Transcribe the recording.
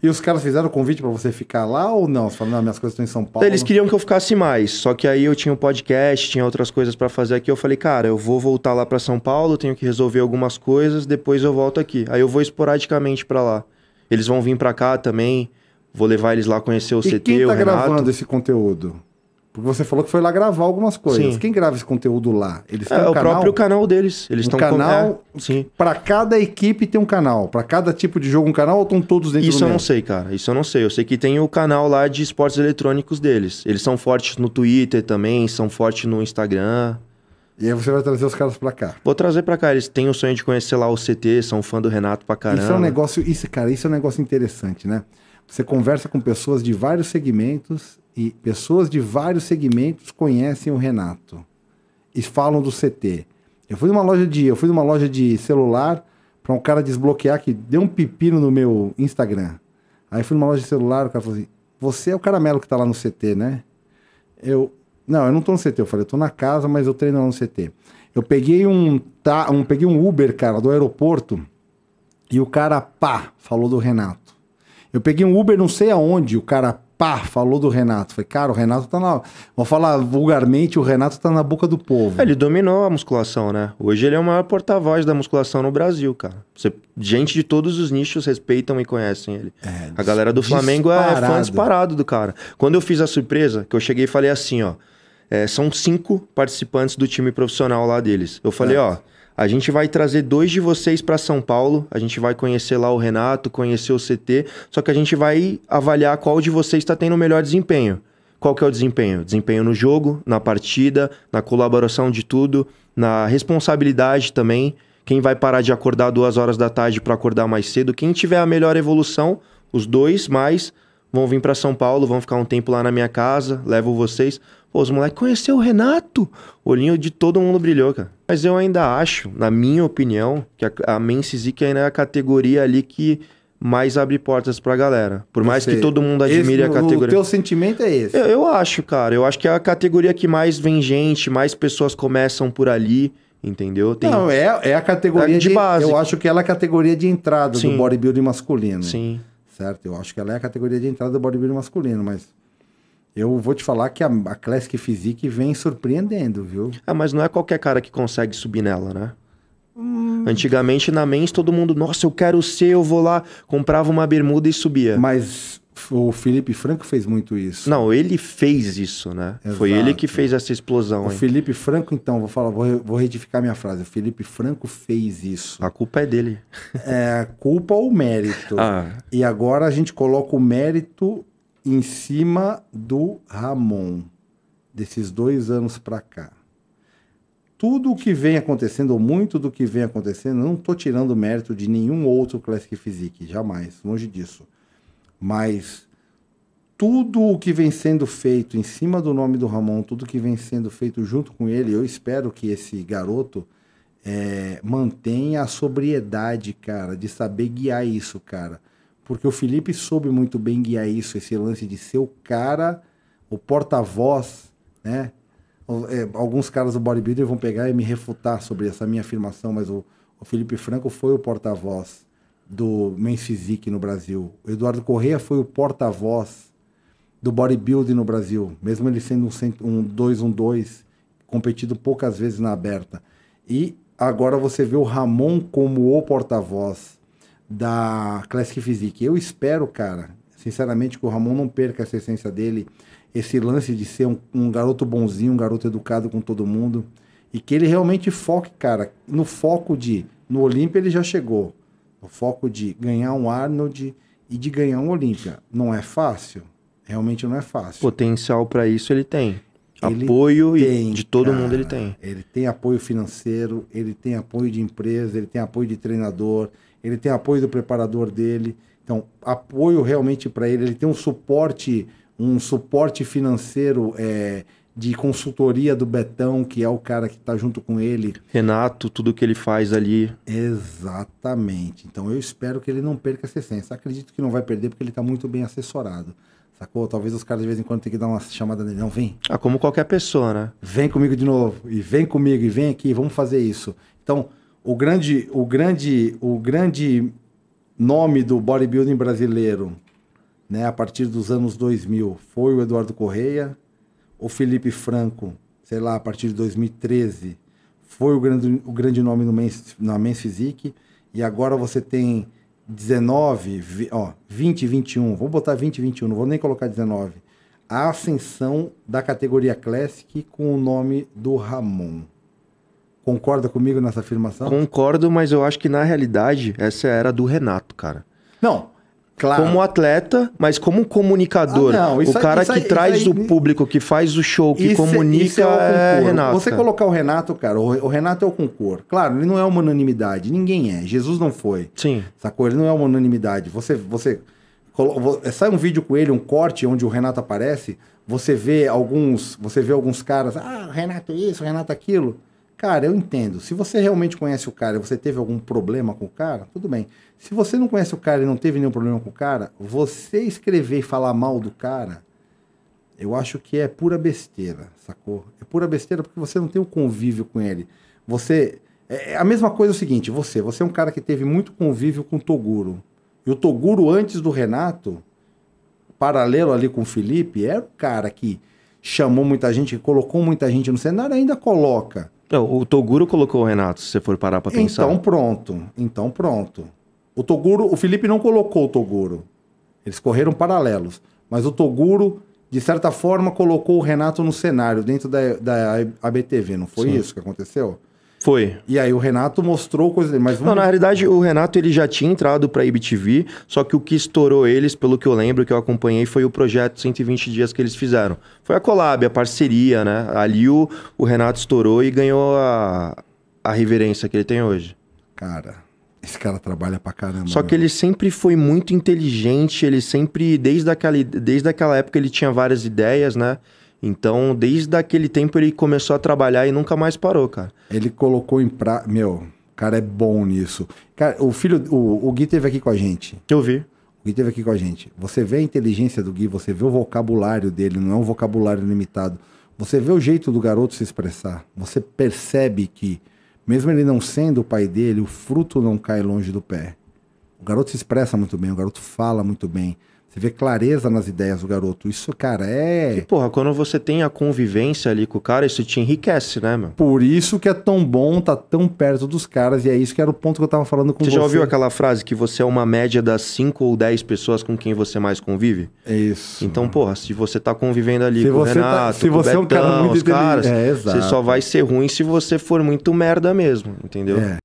E os caras fizeram o convite para você ficar lá ou não? Você falou, não, minhas coisas estão em São então, Paulo. Eles queriam que eu ficasse mais, só que aí eu tinha um podcast, tinha outras coisas para fazer aqui. Eu falei, cara, eu vou voltar lá para São Paulo, tenho que resolver algumas coisas, depois eu volto aqui. Aí eu vou esporadicamente para lá. Eles vão vir para cá também, vou levar eles lá conhecer o e CT, quem tá o Renato. gravando esse conteúdo? Porque você falou que foi lá gravar algumas coisas. Sim. Quem grava esse conteúdo lá? Eles têm é, um o canal? próprio canal deles. Eles um estão canal. Com... É, sim. Para cada equipe tem um canal. Para cada tipo de jogo um canal ou estão todos dentro Isso do eu mesmo? não sei, cara. Isso eu não sei. Eu sei que tem o canal lá de esportes eletrônicos deles. Eles são fortes no Twitter também, são fortes no Instagram. E aí você vai trazer os caras para cá. Vou trazer para cá. Eles têm o sonho de conhecer lá o CT, são fã do Renato pra caramba. Isso é um negócio, isso, cara, isso é um negócio interessante, né? Você conversa com pessoas de vários segmentos e pessoas de vários segmentos conhecem o Renato e falam do CT. Eu fui numa loja de, eu fui numa loja de celular para um cara desbloquear que deu um pepino no meu Instagram. Aí fui numa loja de celular, o cara falou assim: "Você é o caramelo que está lá no CT, né?" Eu, não, eu não estou no CT, eu falei, eu tô na casa, mas eu treino lá no CT. Eu peguei um, tá, um peguei um Uber, cara, do aeroporto, e o cara pá falou do Renato. Eu peguei um Uber não sei aonde, o cara pá, falou do Renato. Falei, cara, o Renato tá na. Vou falar vulgarmente, o Renato tá na boca do povo. É, ele dominou a musculação, né? Hoje ele é o maior porta-voz da musculação no Brasil, cara. Você... Gente de todos os nichos respeitam e conhecem ele. É, a galera do Flamengo disparado. é fã disparado do cara. Quando eu fiz a surpresa, que eu cheguei e falei assim, ó. É, são cinco participantes do time profissional lá deles. Eu falei, é. ó. A gente vai trazer dois de vocês para São Paulo. A gente vai conhecer lá o Renato, conhecer o CT. Só que a gente vai avaliar qual de vocês está tendo o melhor desempenho. Qual que é o desempenho? Desempenho no jogo, na partida, na colaboração de tudo, na responsabilidade também. Quem vai parar de acordar duas horas da tarde para acordar mais cedo? Quem tiver a melhor evolução, os dois mais vão vir para São Paulo, vão ficar um tempo lá na minha casa, levo vocês Pô, os moleques conheceu o Renato. O olhinho de todo mundo brilhou, cara. Mas eu ainda acho, na minha opinião, que a, a Men's ainda é a categoria ali que mais abre portas pra galera. Por mais Você, que todo mundo admire esse, a categoria. O teu sentimento é esse? Eu, eu acho, cara. Eu acho que é a categoria que mais vem gente, mais pessoas começam por ali. Entendeu? Tem... Não, é, é a categoria é de, de, base. Eu acho que ela é a categoria de entrada Sim. do bodybuilding masculino. Sim. Certo? Eu acho que ela é a categoria de entrada do bodybuilding masculino, mas eu vou te falar que a, a Classic Physique vem surpreendendo, viu? Ah, mas não é qualquer cara que consegue subir nela, né? Hum. Antigamente na mens todo mundo, nossa, eu quero ser, eu vou lá, comprava uma bermuda e subia. Mas o Felipe Franco fez muito isso. Não, ele fez isso, né? Exato. Foi ele que fez essa explosão. O hein? Felipe Franco, então, vou falar, vou, vou retificar minha frase. O Felipe Franco fez isso. A culpa é dele. É, culpa ou mérito. Ah. E agora a gente coloca o mérito em cima do Ramon, desses dois anos para cá. Tudo o que vem acontecendo, ou muito do que vem acontecendo, não estou tirando mérito de nenhum outro Classic Physique, jamais, longe disso. Mas tudo o que vem sendo feito em cima do nome do Ramon, tudo o que vem sendo feito junto com ele, eu espero que esse garoto é, mantenha a sobriedade, cara, de saber guiar isso, cara porque o Felipe soube muito bem guiar isso, esse lance de ser o cara, o porta-voz, né? É, alguns caras do bodybuilder vão pegar e me refutar sobre essa minha afirmação, mas o, o Felipe Franco foi o porta-voz do Men's Physique no Brasil. O Eduardo Correia foi o porta-voz do bodybuilding no Brasil, mesmo ele sendo um 2-1-2, um um competido poucas vezes na aberta. E agora você vê o Ramon como o porta-voz da Classic Physique. Eu espero, cara, sinceramente, que o Ramon não perca essa essência dele, esse lance de ser um, um garoto bonzinho, um garoto educado com todo mundo. E que ele realmente foque, cara, no foco de. No Olímpia ele já chegou. No foco de ganhar um Arnold e de ganhar um Olímpia. Não é fácil? Realmente não é fácil. Potencial para isso ele tem. Ele apoio tem, de todo cara, mundo ele tem. Ele tem apoio financeiro, ele tem apoio de empresa, ele tem apoio de treinador, ele tem apoio do preparador dele. Então, apoio realmente para ele. Ele tem um suporte, um suporte financeiro é, de consultoria do Betão, que é o cara que está junto com ele. Renato, tudo que ele faz ali. Exatamente. Então, eu espero que ele não perca essa essência. Acredito que não vai perder, porque ele está muito bem assessorado. Sacou? Talvez os caras de vez em quando tenham que dar uma chamada nele. Não, vem. Ah, como qualquer pessoa, né? Vem comigo de novo. E vem comigo, e vem aqui, vamos fazer isso. Então, o grande, o grande, o grande nome do bodybuilding brasileiro, né, a partir dos anos 2000, foi o Eduardo Correia, o Felipe Franco, sei lá, a partir de 2013, foi o grande, o grande nome no mens, na Men's Physique, e agora você tem 19, ó, 20, 21, vou botar 20, 21, não vou nem colocar 19. A ascensão da categoria Classic com o nome do Ramon. Concorda comigo nessa afirmação? Concordo, mas eu acho que na realidade essa era do Renato, cara. Não, Claro. Como atleta, mas como comunicador. Ah, não, o cara aí, que traz aí, o público, que faz o show, que isso, é- comunica isso é, o é, Renato. Você colocar o Renato, cara, o, Renato é o concor. Claro, ele não é uma unanimidade, ninguém é. Jesus não foi. Sim. Sacou? Ele não é uma unanimidade. Você, você é, sai um vídeo com ele, um corte onde o Renato aparece, você vê alguns, você vê alguns caras, ah, Renato isso, Renato aquilo. Cara, eu entendo. Se você realmente conhece o cara e você teve algum problema com o cara, tudo bem. Se você não conhece o cara e não teve nenhum problema com o cara, você escrever e falar mal do cara, eu acho que é pura besteira, sacou? É pura besteira porque você não tem o um convívio com ele. Você. É, é a mesma coisa é o seguinte, você, você é um cara que teve muito convívio com o Toguro. E o Toguro, antes do Renato, paralelo ali com o Felipe, era o cara que chamou muita gente, que colocou muita gente no cenário, ainda coloca o Toguro colocou o Renato, se você for parar pra pensar. Então pronto, então pronto. O Toguro, o Felipe não colocou o Toguro. Eles correram paralelos. Mas o Toguro, de certa forma, colocou o Renato no cenário, dentro da, da ABTV, não foi Sim. isso que aconteceu? Foi. E aí o Renato mostrou coisa dele, mas... Não, na realidade o Renato ele já tinha entrado pra IBTV, só que o que estourou eles, pelo que eu lembro, que eu acompanhei, foi o projeto 120 Dias que eles fizeram. Foi a collab, a parceria, né? Ali o, o Renato estourou e ganhou a, a reverência que ele tem hoje. Cara, esse cara trabalha pra caramba. Só que né? ele sempre foi muito inteligente, ele sempre, desde aquela, desde aquela época, ele tinha várias ideias, né? Então, desde aquele tempo ele começou a trabalhar e nunca mais parou, cara. Ele colocou em pra... Meu, cara é bom nisso. Cara, o filho, o, o Gui teve aqui com a gente. Eu vi. O Gui teve aqui com a gente. Você vê a inteligência do Gui, você vê o vocabulário dele, não é um vocabulário limitado. Você vê o jeito do garoto se expressar. Você percebe que, mesmo ele não sendo o pai dele, o fruto não cai longe do pé. O garoto se expressa muito bem, o garoto fala muito bem. Você vê clareza nas ideias do garoto. Isso, cara, é. E, porra, quando você tem a convivência ali com o cara, isso te enriquece, né, meu? Por isso que é tão bom tá tão perto dos caras. E é isso que era o ponto que eu tava falando com você. Você já ouviu aquela frase que você é uma média das 5 ou 10 pessoas com quem você mais convive? É isso. Então, porra, se você tá convivendo ali se com o tá- Renato, tá... se você Betão, é um cara muito os caras, é, você só vai ser ruim se você for muito merda mesmo, entendeu? É.